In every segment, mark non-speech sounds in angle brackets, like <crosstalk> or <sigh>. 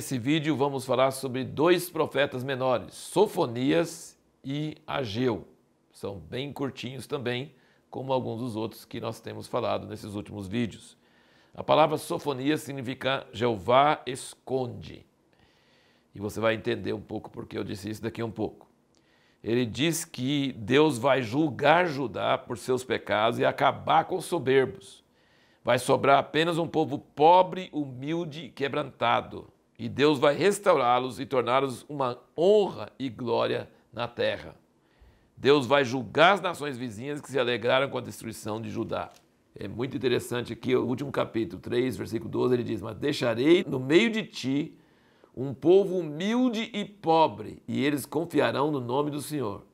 Nesse vídeo vamos falar sobre dois profetas menores, Sofonias e Ageu. São bem curtinhos também, como alguns dos outros que nós temos falado nesses últimos vídeos. A palavra Sofonias significa Jeová esconde. E você vai entender um pouco porque eu disse isso daqui um pouco. Ele diz que Deus vai julgar Judá por seus pecados e acabar com os soberbos. Vai sobrar apenas um povo pobre, humilde e quebrantado e Deus vai restaurá-los e torná-los uma honra e glória na terra. Deus vai julgar as nações vizinhas que se alegraram com a destruição de Judá. É muito interessante aqui, o último capítulo 3, versículo 12, ele diz: Mas deixarei no meio de ti um povo humilde e pobre, e eles confiarão no nome do Senhor.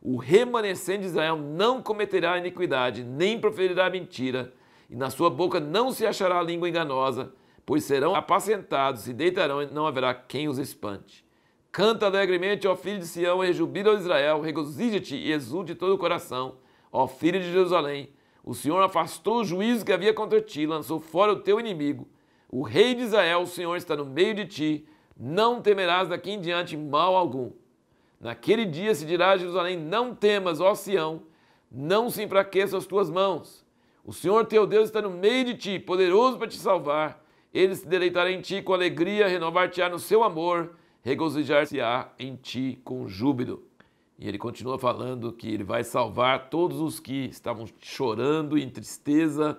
O remanescente de Israel não cometerá iniquidade, nem proferirá mentira, e na sua boca não se achará língua enganosa pois serão apacentados e deitarão e não haverá quem os espante. Canta alegremente, ó filho de Sião, rejubila ó Israel, regozija-te e exulte todo o coração, ó filho de Jerusalém. O Senhor afastou o juízo que havia contra ti, lançou fora o teu inimigo. O rei de Israel, o Senhor, está no meio de ti, não temerás daqui em diante mal algum. Naquele dia se dirá a Jerusalém: Não temas, ó Sião, não se enfraqueçam as tuas mãos. O Senhor teu Deus está no meio de ti, poderoso para te salvar. Ele se deleitará em ti com alegria, renovar-te-á no seu amor, regozijar-se-á em ti com júbilo. E ele continua falando que ele vai salvar todos os que estavam chorando em tristeza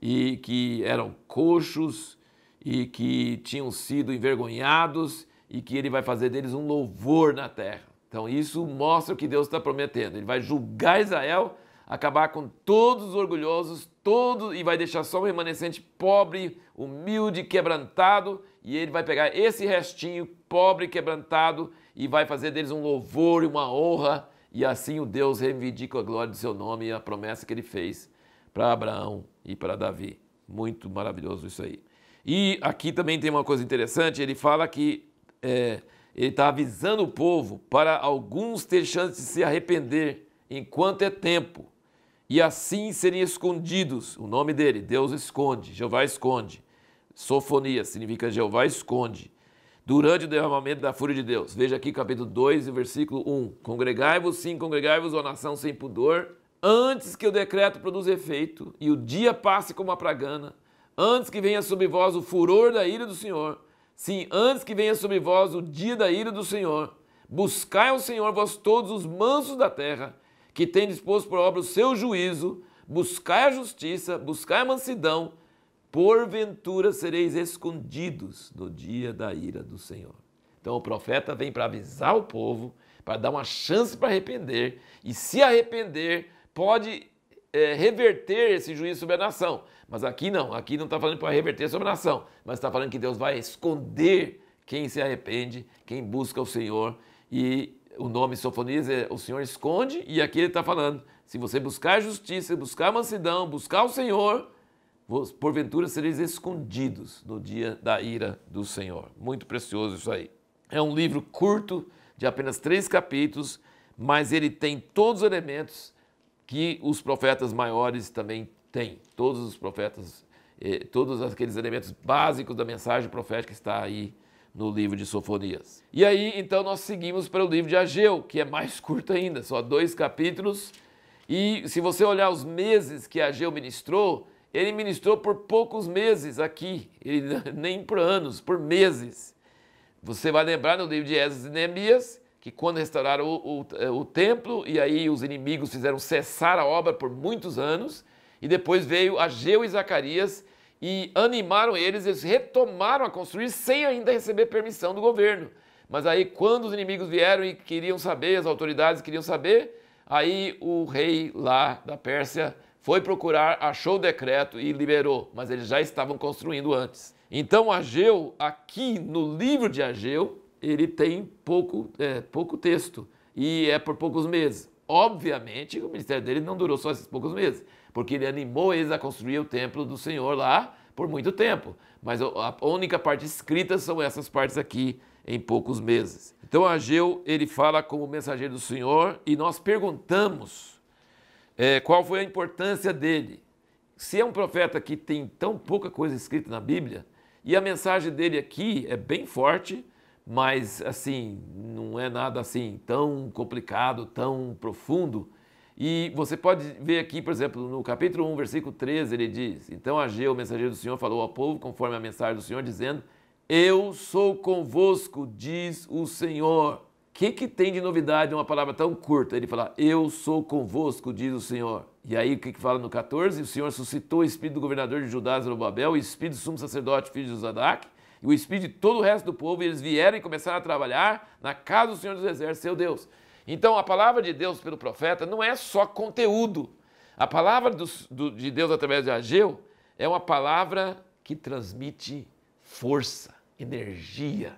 e que eram coxos e que tinham sido envergonhados e que ele vai fazer deles um louvor na terra. Então isso mostra o que Deus está prometendo. Ele vai julgar Israel acabar com todos os orgulhosos, todos e vai deixar só um remanescente pobre, humilde, quebrantado, e ele vai pegar esse restinho pobre, quebrantado e vai fazer deles um louvor e uma honra, e assim o Deus reivindica a glória do seu nome e a promessa que ele fez para Abraão e para Davi. Muito maravilhoso isso aí. E aqui também tem uma coisa interessante, ele fala que é, ele está avisando o povo para alguns ter chance de se arrepender enquanto é tempo e assim serem escondidos. O nome dele, Deus esconde, Jeová esconde. Sofonia significa Jeová esconde. Durante o derramamento da fúria de Deus. Veja aqui capítulo 2, versículo 1. Congregai-vos, sim, congregai-vos, ó nação sem pudor, antes que o decreto produza efeito e o dia passe como a pragana, antes que venha sobre vós o furor da ira do Senhor, sim, antes que venha sobre vós o dia da ira do Senhor. Buscai ao Senhor vós todos os mansos da terra, que tem disposto por obra o seu juízo, buscai a justiça, buscai a mansidão, porventura sereis escondidos no dia da ira do Senhor. Então o profeta vem para avisar o povo, para dar uma chance para arrepender, e se arrepender, pode é, reverter esse juízo sobre a nação. Mas aqui não, aqui não está falando para reverter sobre a nação, mas está falando que Deus vai esconder quem se arrepende, quem busca o Senhor e o nome Sofonias é o Senhor esconde, e aqui ele está falando: se você buscar justiça, buscar mansidão, buscar o Senhor, porventura sereis escondidos no dia da ira do Senhor. Muito precioso isso aí. É um livro curto, de apenas três capítulos, mas ele tem todos os elementos que os profetas maiores também têm. Todos os profetas, eh, todos aqueles elementos básicos da mensagem profética está aí no livro de Sofonias. E aí, então, nós seguimos para o livro de Ageu, que é mais <laughs> curto ainda, só dois capítulos. E se você olhar os meses que Ageu ministrou, ele ministrou por poucos meses aqui, ele, <laughs> nem por anos, por meses. Você vai lembrar no livro de Esdras e Neemias que quando restauraram o, o, o templo, e aí os inimigos fizeram cessar a obra por muitos anos, e depois veio Ageu e Zacarias e animaram eles, eles retomaram a construir sem ainda receber permissão do governo. Mas aí, quando os inimigos vieram e queriam saber, as autoridades queriam saber, aí o rei lá da Pérsia foi procurar, achou o decreto e liberou, mas eles já estavam construindo antes. Então, Ageu, aqui no livro de Ageu, ele tem pouco, é, pouco texto e é por poucos meses. Obviamente, o ministério dele não durou só esses poucos meses, porque ele animou eles a construir o templo do Senhor lá por muito tempo. Mas a única parte escrita são essas partes aqui em poucos meses. Então Ageu ele fala como mensageiro do Senhor e nós perguntamos é, qual foi a importância dele. Se é um profeta que tem tão pouca coisa escrita na Bíblia e a mensagem dele aqui é bem forte, mas assim, não é nada assim tão complicado, tão profundo. E você pode ver aqui, por exemplo, no capítulo 1, versículo 13, ele diz: Então Ageu, o mensageiro do Senhor, falou ao povo, conforme a mensagem do Senhor, dizendo: Eu sou convosco, diz o Senhor. O que, que tem de novidade uma palavra tão curta? Ele fala, eu sou convosco, diz o Senhor. E aí o que, que fala no 14? O Senhor suscitou o espírito do governador de Judá, Zerubabel, e o espírito do sumo sacerdote, filho de Zadac, e o espírito de todo o resto do povo, e eles vieram e começaram a trabalhar na casa do Senhor dos Exércitos, seu Deus. Então, a palavra de Deus pelo profeta não é só conteúdo. A palavra do, do, de Deus através de Ageu é uma palavra que transmite força, energia,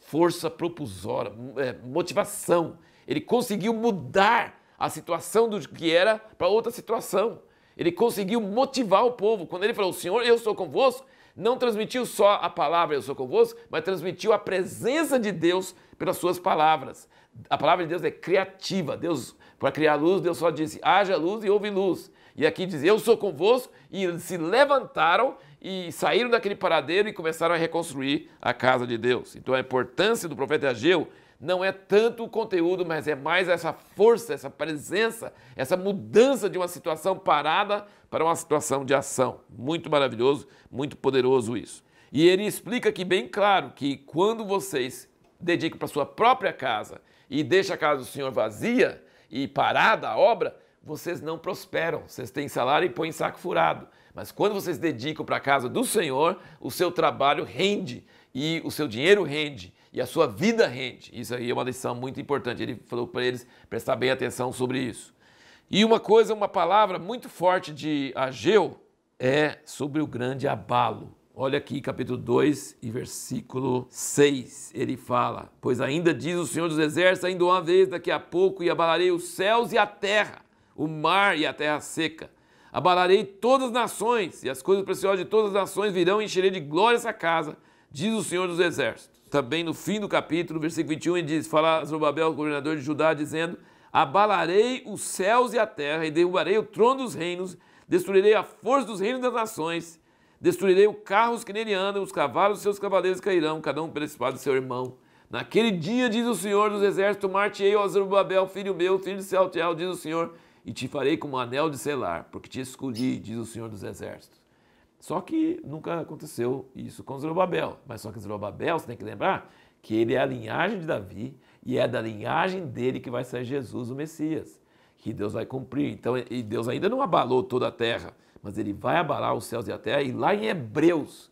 força propulsora, é, motivação. Ele conseguiu mudar a situação do que era para outra situação. Ele conseguiu motivar o povo. Quando ele falou, Senhor, eu sou convosco, não transmitiu só a palavra eu sou convosco, mas transmitiu a presença de Deus pelas suas palavras. A palavra de Deus é criativa. Deus, para criar luz, Deus só disse: haja luz e houve luz. E aqui diz: eu sou convosco, e eles se levantaram e saíram daquele paradeiro e começaram a reconstruir a casa de Deus. Então a importância do profeta Ageu não é tanto o conteúdo, mas é mais essa força, essa presença, essa mudança de uma situação parada para uma situação de ação. Muito maravilhoso, muito poderoso isso. E ele explica aqui bem claro que quando vocês dedicam para sua própria casa e deixa a casa do Senhor vazia e parada a obra, vocês não prosperam. Vocês têm salário e põem saco furado. Mas quando vocês dedicam para a casa do Senhor, o seu trabalho rende e o seu dinheiro rende e a sua vida rende. Isso aí é uma lição muito importante. Ele falou para eles prestar bem atenção sobre isso. E uma coisa, uma palavra muito forte de Ageu é sobre o grande abalo. Olha aqui, capítulo 2 e versículo 6, ele fala: Pois ainda diz o Senhor dos Exércitos, ainda uma vez daqui a pouco, e abalarei os céus e a terra, o mar e a terra seca. Abalarei todas as nações, e as coisas preciosas de todas as nações virão e encherei de glória essa casa, diz o Senhor dos Exércitos também no fim do capítulo, versículo 21, ele diz: Fala Zorobabel, governador de Judá, dizendo: Abalarei os céus e a terra, e derrubarei o trono dos reinos, destruirei a força dos reinos das nações, destruirei os carros que nele andam, os cavalos, seus cavaleiros cairão, cada um pela espada do seu irmão. Naquele dia, diz o Senhor dos exércitos, martei ao Zorobabel, filho meu, filho de Celtiel, diz o Senhor, e te farei como um anel de selar, porque te escolhi, diz o Senhor dos exércitos. Só que nunca aconteceu isso com Zerubabel. Mas só que Zerubabel, você tem que lembrar que ele é a linhagem de Davi e é da linhagem dele que vai sair Jesus, o Messias, que Deus vai cumprir. Então, e Deus ainda não abalou toda a terra, mas ele vai abalar os céus e a terra. E lá em Hebreus,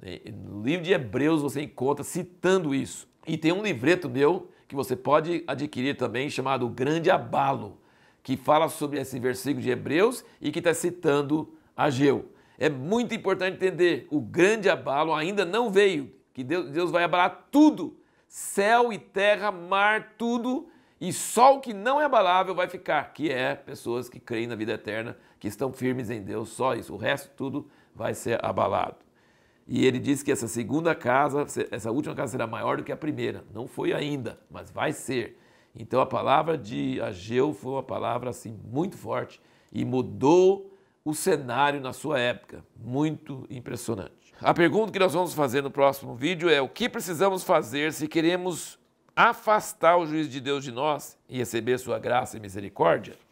né, no livro de Hebreus você encontra citando isso. E tem um livreto meu que você pode adquirir também, chamado Grande Abalo, que fala sobre esse versículo de Hebreus e que está citando Ageu. É muito importante entender: o grande abalo ainda não veio, que Deus, Deus vai abalar tudo céu e terra, mar, tudo, e só o que não é abalável vai ficar, que é pessoas que creem na vida eterna, que estão firmes em Deus, só isso. O resto tudo vai ser abalado. E ele diz que essa segunda casa, essa última casa será maior do que a primeira. Não foi ainda, mas vai ser. Então a palavra de Ageu foi uma palavra assim muito forte e mudou o cenário na sua época. Muito impressionante. A pergunta que nós vamos fazer no próximo vídeo é: o que precisamos fazer se queremos afastar o juiz de Deus de nós e receber sua graça e misericórdia?